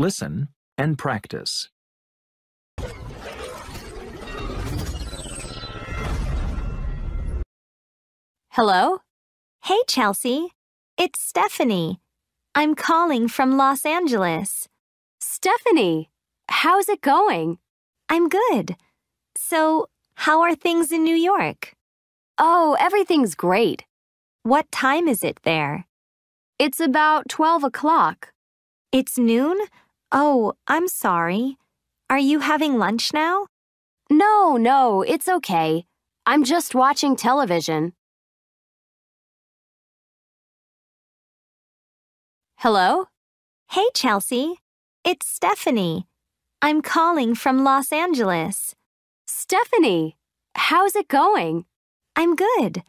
Listen and practice. Hello? Hey, Chelsea. It's Stephanie. I'm calling from Los Angeles. Stephanie, how's it going? I'm good. So, how are things in New York? Oh, everything's great. What time is it there? It's about 12 o'clock. It's noon? Oh, I'm sorry. Are you having lunch now? No, no, it's okay. I'm just watching television. Hello? Hey, Chelsea. It's Stephanie. I'm calling from Los Angeles. Stephanie, how's it going? I'm good.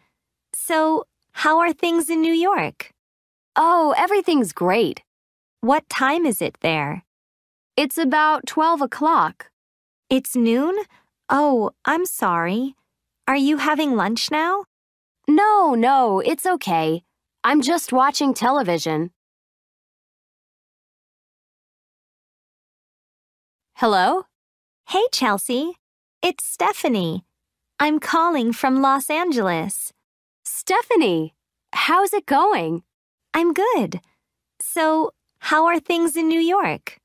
So, how are things in New York? Oh, everything's great. What time is it there? It's about 12 o'clock. It's noon? Oh, I'm sorry. Are you having lunch now? No, no, it's okay. I'm just watching television. Hello? Hey, Chelsea. It's Stephanie. I'm calling from Los Angeles. Stephanie, how's it going? I'm good. So, how are things in New York?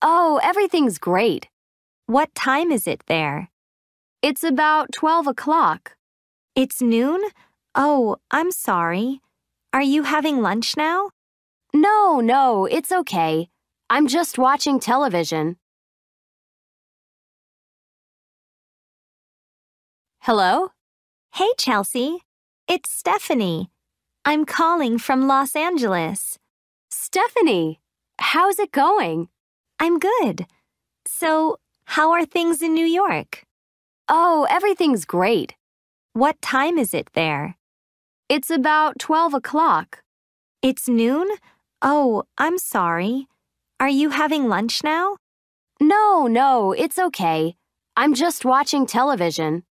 Oh, everything's great. What time is it there? It's about 12 o'clock. It's noon? Oh, I'm sorry. Are you having lunch now? No, no, it's okay. I'm just watching television. Hello? Hey, Chelsea. It's Stephanie. I'm calling from Los Angeles. Stephanie, how's it going? I'm good. So, how are things in New York? Oh, everything's great. What time is it there? It's about 12 o'clock. It's noon? Oh, I'm sorry. Are you having lunch now? No, no, it's okay. I'm just watching television.